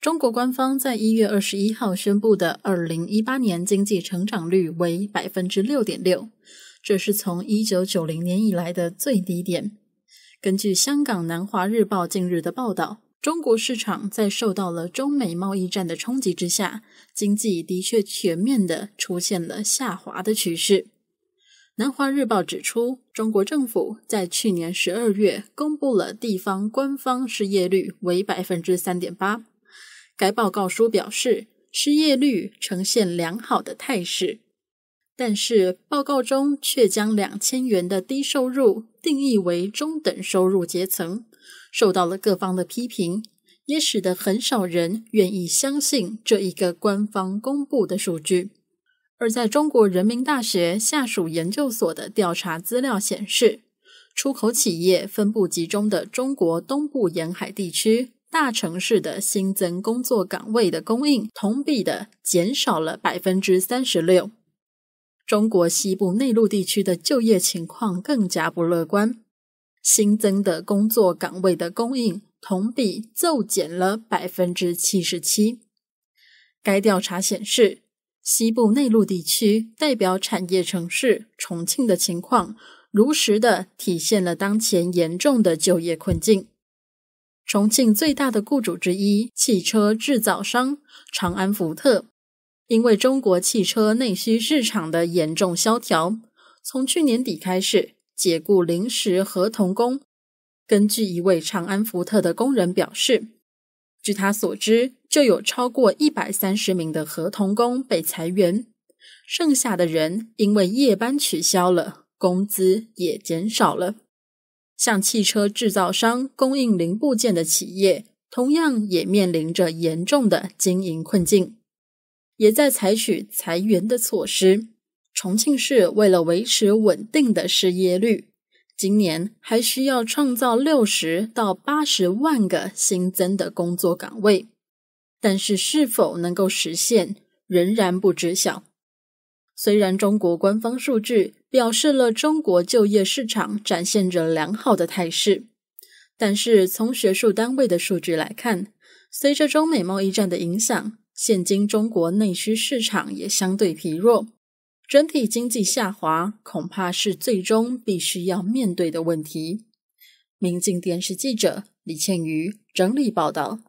中国官方在一月二十一号宣布的二零一八年经济成长率为百分之六点六，这是从一九九零年以来的最低点。根据香港南华日报近日的报道，中国市场在受到了中美贸易战的冲击之下，经济的确全面的出现了下滑的趋势。南华日报指出，中国政府在去年十二月公布了地方官方失业率为百分之三点八。该报告书表示，失业率呈现良好的态势，但是报告中却将两千元的低收入定义为中等收入阶层，受到了各方的批评，也使得很少人愿意相信这一个官方公布的数据。而在中国人民大学下属研究所的调查资料显示，出口企业分布集中的中国东部沿海地区。大城市的新增工作岗位的供应同比的减少了百分之三十六。中国西部内陆地区的就业情况更加不乐观，新增的工作岗位的供应同比骤减了百分之七十七。该调查显示，西部内陆地区代表产业城市重庆的情况，如实的体现了当前严重的就业困境。重庆最大的雇主之一——汽车制造商长安福特，因为中国汽车内需市场的严重萧条，从去年底开始解雇临时合同工。根据一位长安福特的工人表示，据他所知，就有超过一百三十名的合同工被裁员，剩下的人因为夜班取消了，工资也减少了。向汽车制造商供应零部件的企业，同样也面临着严重的经营困境，也在采取裁员的措施。重庆市为了维持稳定的失业率，今年还需要创造六十到八十万个新增的工作岗位，但是是否能够实现，仍然不知晓。虽然中国官方数据表示了中国就业市场展现着良好的态势，但是从学术单位的数据来看，随着中美贸易战的影响，现今中国内需市场也相对疲弱，整体经济下滑恐怕是最终必须要面对的问题。民进电视记者李倩瑜整理报道。